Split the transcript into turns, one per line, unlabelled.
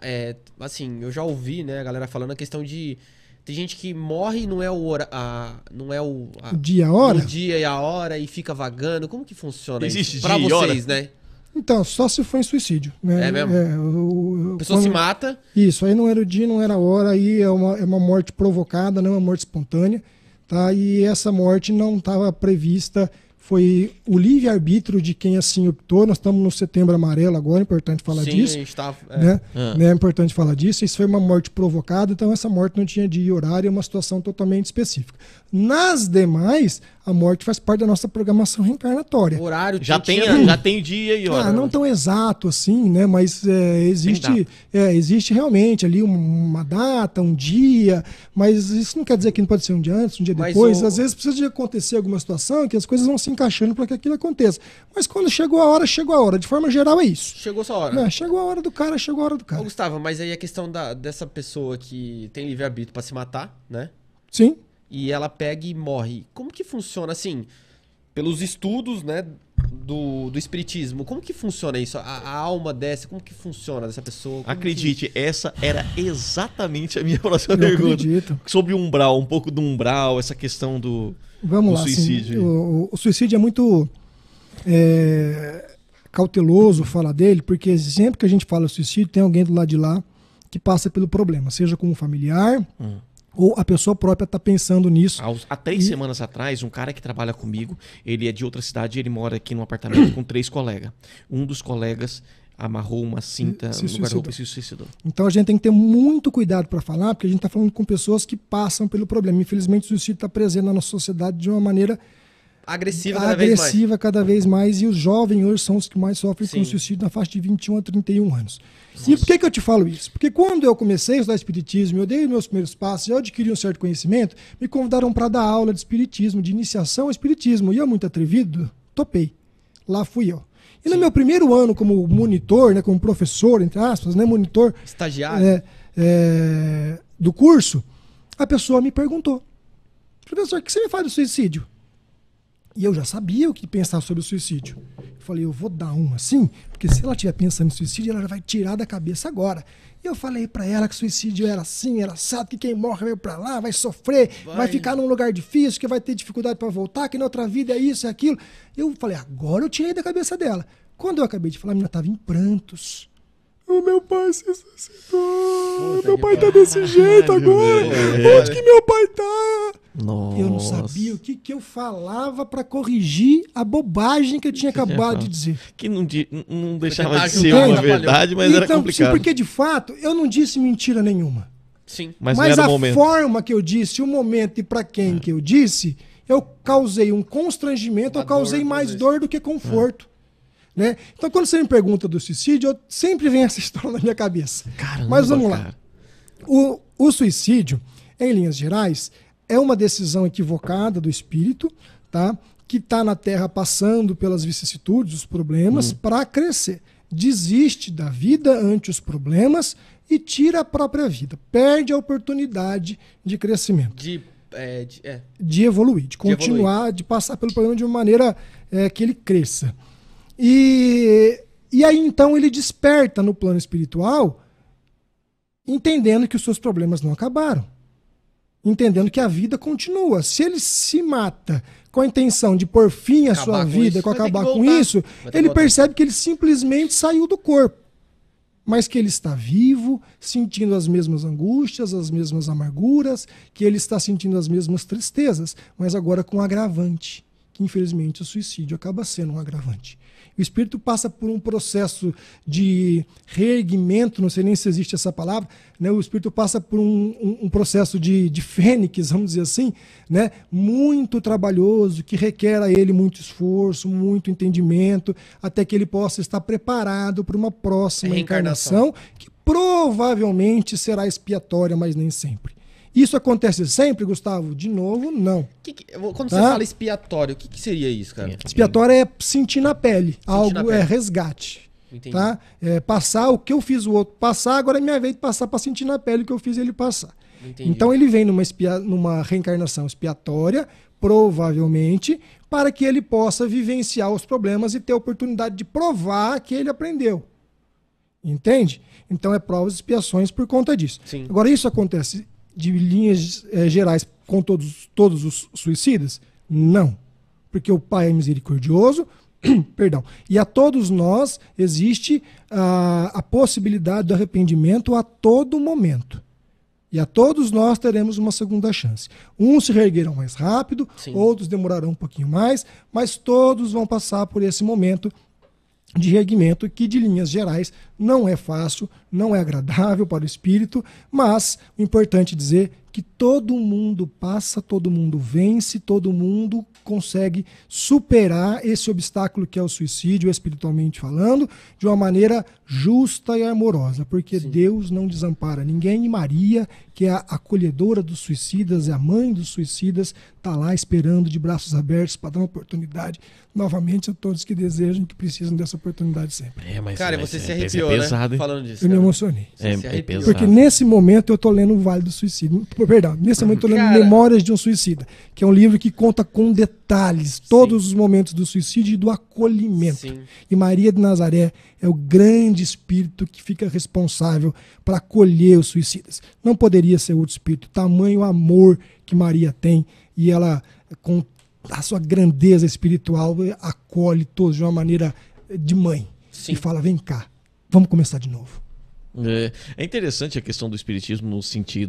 É, assim, eu já ouvi, né, a galera falando a questão de tem gente que morre e não é o hora, a, não é o, a, dia a hora, o dia e a hora e fica vagando. Como que funciona Existe isso para vocês, hora. né? Então, só se foi em suicídio, né? É mesmo. É, o, a pessoa quando... se mata. Isso, aí não era o dia, não era a hora, aí é uma, é uma morte provocada, não é uma morte espontânea, tá? E essa morte não estava prevista foi o livre-arbítrio de quem assim optou. Nós estamos no setembro amarelo agora, é importante falar Sim, disso. Está, é. Né? É. Né? é importante falar disso. Isso foi uma morte provocada, então essa morte não tinha de horário, é uma situação totalmente específica. Nas demais, a morte faz parte da nossa programação reencarnatória. O horário já tem, já tem dia e ah, hora. Ah, não né? tão exato assim, né? Mas é, existe, é, existe realmente ali uma data, um dia, mas isso não quer dizer que não pode ser um dia antes, um dia mas depois. O... Às vezes precisa de acontecer alguma situação que as coisas vão se encaixando para que aquilo aconteça. Mas quando chegou a hora, chegou a hora. De forma geral, é isso. Chegou sua hora. Né? Chegou a hora do cara, chegou a hora do cara. Ô, Gustavo, mas aí a questão da, dessa pessoa que tem livre-arbítrio para se matar, né? Sim. E ela pega e morre. Como que funciona assim? Pelos estudos, né? do, do espiritismo, como que funciona isso? A, a alma dessa, como que funciona dessa pessoa? Como Acredite, que... essa era exatamente a minha próxima pergunta. Acredito. Sobre o umbral, um pouco do umbral, essa questão do, Vamos do lá, suicídio. Assim, o, o, suicídio é muito é, cauteloso falar dele, porque sempre que a gente fala suicídio, tem alguém do lado de lá que passa pelo problema, seja com um familiar, hum ou a pessoa própria está pensando nisso. Há, três e... semanas atrás, um cara que trabalha comigo, ele é de outra cidade, ele mora aqui num apartamento com três colegas. Um dos colegas amarrou uma cinta se, se no guarda-roupa e se suicidou. Então a gente tem que ter muito cuidado para falar, porque a gente está falando com pessoas que passam pelo problema. Infelizmente, o suicídio está presente na nossa sociedade de uma maneira agressiva cada agressiva vez mais. Agressiva cada vez mais. E os jovens hoje são os que mais sofrem Sim. com suicídio na faixa de 21 a 31 anos. Nossa. E por que, que eu te falo isso? Porque quando eu comecei a estudar Espiritismo, eu dei meus primeiros passos, eu adquiri um certo conhecimento, me convidaram para dar aula de Espiritismo, de iniciação ao Espiritismo. E eu, muito atrevido, topei. Lá fui eu. E Sim. no meu primeiro ano como monitor, né, como professor, entre aspas, né, monitor... Estagiário. É, é, do curso, a pessoa me perguntou, professor, o que você me faz do suicídio? E eu já sabia o que pensar sobre o suicídio. Eu falei, eu vou dar uma assim, porque se ela estiver pensando em suicídio, ela já vai tirar da cabeça agora. E eu falei para ela que suicídio era assim, era assado, que quem morre veio para lá, vai sofrer, vai. vai. ficar num lugar difícil, que vai ter dificuldade para voltar, que na outra vida é isso, é aquilo. Eu falei, agora eu tirei da cabeça dela. Quando eu acabei de falar, a menina estava em prantos. O meu pai se suicidou. meu pai tá desse jeito agora. Onde que meu pai tá? Nossa. Eu não sabia o que, que eu falava para corrigir a bobagem que eu tinha acabado de dizer. Que não, não deixava de ser uma verdade, mas então, era complicado. Sim, porque de fato eu não disse mentira nenhuma. Sim, mas, mas a forma que eu disse, o momento e para quem é. que eu disse, eu causei um constrangimento, eu causei dor, mais talvez. dor do que conforto. É. Né? Então, quando você me pergunta do suicídio, eu sempre vem essa história na minha cabeça. Caramba, Mas vamos lá. O, o suicídio, em linhas gerais, é uma decisão equivocada do espírito, tá? que está na Terra passando pelas vicissitudes, os problemas, hum. para crescer. Desiste da vida ante os problemas e tira a própria vida. Perde a oportunidade de crescimento. De, é, de, é. de evoluir, de continuar, de, evoluir. de, passar pelo problema de uma maneira é, que ele cresça. E, e aí então ele desperta no plano espiritual, entendendo que os seus problemas não acabaram. Entendendo que a vida continua. Se ele se mata com a intenção de pôr fim à sua vida, isso. com acabar com isso, ele percebe que ele simplesmente saiu do corpo. Mas que ele está vivo, sentindo as mesmas angústias, as mesmas amarguras, que ele está sentindo as mesmas tristezas, mas agora com agravante que infelizmente o suicídio acaba sendo um agravante. O espírito passa por um processo de reerguimento, não sei nem se existe essa palavra, né? o espírito passa por um, um, um processo de, de fênix, vamos dizer assim, né? muito trabalhoso, que requer a ele muito esforço, muito entendimento, até que ele possa estar preparado para uma próxima encarnação que provavelmente será expiatória, mas nem sempre. Isso acontece sempre, Gustavo? De novo, não. Que que, quando você fala expiatório, o que, que, seria isso, cara? Expiatório é sentir na pele. Sentir algo na é pele. é resgate. Entendi. Tá? É passar o que eu fiz o outro passar, agora é minha vez de passar para sentir na pele o que eu fiz ele passar. Entendi. Então ele vem numa, expia... numa reencarnação expiatória, provavelmente, para que ele possa vivenciar os problemas e ter a oportunidade de provar que ele aprendeu. Entende? Então é provas e expiações por conta disso. Sim. Agora, isso acontece de linhas é, gerais com todos, todos os suicidas? Não. Porque o Pai é misericordioso, perdão, e a todos nós existe a, ah, a possibilidade do arrependimento a todo momento. E a todos nós teremos uma segunda chance. Uns se reerguerão mais rápido, Sim. outros demorarão um pouquinho mais, mas todos vão passar por esse momento de regimento que, de linhas gerais, não é fácil, não é agradável para o espírito, mas o importante dizer que todo mundo passa, todo mundo vence, todo mundo consegue superar esse obstáculo que é o suicídio, espiritualmente falando, de uma maneira justa e amorosa, porque Sim. Deus não desampara ninguém e Maria, que é a acolhedora dos suicidas, é a mãe dos suicidas, está lá esperando de braços abertos para dar uma oportunidade novamente a todos que desejam, que precisam dessa oportunidade sempre. É, mas, cara, mas, você é, se é arrepiou, é pesado, né? Falando disso. Eu cara. me emocionei. É, é pesado. Porque nesse momento eu estou lendo o Vale do Suicídio perdão, nesse momento estou lendo Cara. Memórias de um Suicida, que é um livro que conta com detalhes todos Sim. os momentos do suicídio e do acolhimento. Sim. E Maria de Nazaré é o grande espírito que fica responsável para acolher os suicidas. Não poderia ser outro espírito, tamanho amor que Maria tem e ela com a sua grandeza espiritual acolhe todos de uma maneira de mãe Sim. e fala: "Vem cá, vamos começar de novo". É, é interessante a questão do espiritismo no sentido